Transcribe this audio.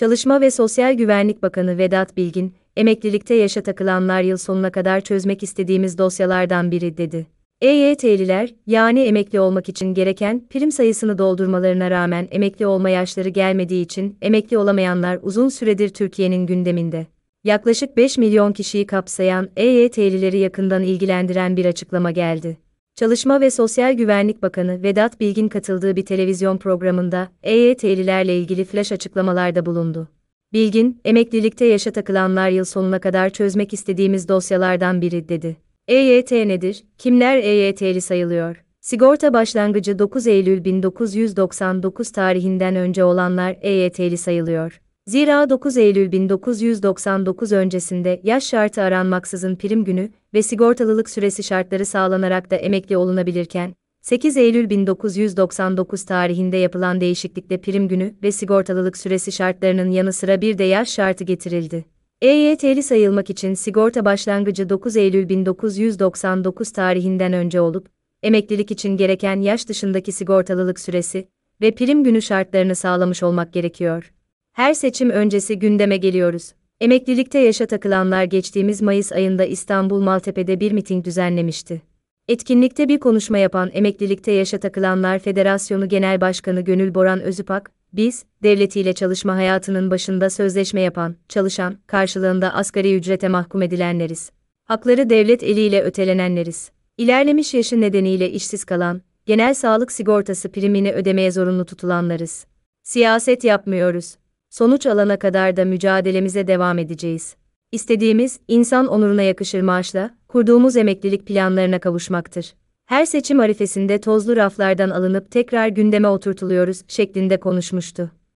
Çalışma ve Sosyal Güvenlik Bakanı Vedat Bilgin, emeklilikte yaşa takılanlar yıl sonuna kadar çözmek istediğimiz dosyalardan biri dedi. EYT'liler, yani emekli olmak için gereken prim sayısını doldurmalarına rağmen emekli olma yaşları gelmediği için emekli olamayanlar uzun süredir Türkiye'nin gündeminde. Yaklaşık 5 milyon kişiyi kapsayan EYT'lileri yakından ilgilendiren bir açıklama geldi. Çalışma ve Sosyal Güvenlik Bakanı Vedat Bilgin katıldığı bir televizyon programında EYT'lilerle ilgili flash açıklamalarda bulundu. Bilgin, emeklilikte yaşa takılanlar yıl sonuna kadar çözmek istediğimiz dosyalardan biri dedi. EYT nedir? Kimler EYT'li sayılıyor? Sigorta başlangıcı 9 Eylül 1999 tarihinden önce olanlar EYT'li sayılıyor. Zira 9 Eylül 1999 öncesinde yaş şartı aranmaksızın prim günü ve sigortalılık süresi şartları sağlanarak da emekli olunabilirken, 8 Eylül 1999 tarihinde yapılan değişiklikle prim günü ve sigortalılık süresi şartlarının yanı sıra bir de yaş şartı getirildi. EYT'li sayılmak için sigorta başlangıcı 9 Eylül 1999 tarihinden önce olup, emeklilik için gereken yaş dışındaki sigortalılık süresi ve prim günü şartlarını sağlamış olmak gerekiyor. Her seçim öncesi gündeme geliyoruz. Emeklilikte yaşa takılanlar geçtiğimiz Mayıs ayında İstanbul Maltepe'de bir miting düzenlemişti. Etkinlikte bir konuşma yapan Emeklilikte Yaşa Takılanlar Federasyonu Genel Başkanı Gönül Boran Özüpak, biz, devletiyle çalışma hayatının başında sözleşme yapan, çalışan, karşılığında asgari ücrete mahkum edilenleriz. Hakları devlet eliyle ötelenenleriz. İlerlemiş yaşı nedeniyle işsiz kalan, genel sağlık sigortası primini ödemeye zorunlu tutulanlarız. Siyaset yapmıyoruz sonuç alana kadar da mücadelemize devam edeceğiz. İstediğimiz, insan onuruna yakışır maaşla, kurduğumuz emeklilik planlarına kavuşmaktır. Her seçim arifesinde tozlu raflardan alınıp tekrar gündeme oturtuluyoruz şeklinde konuşmuştu.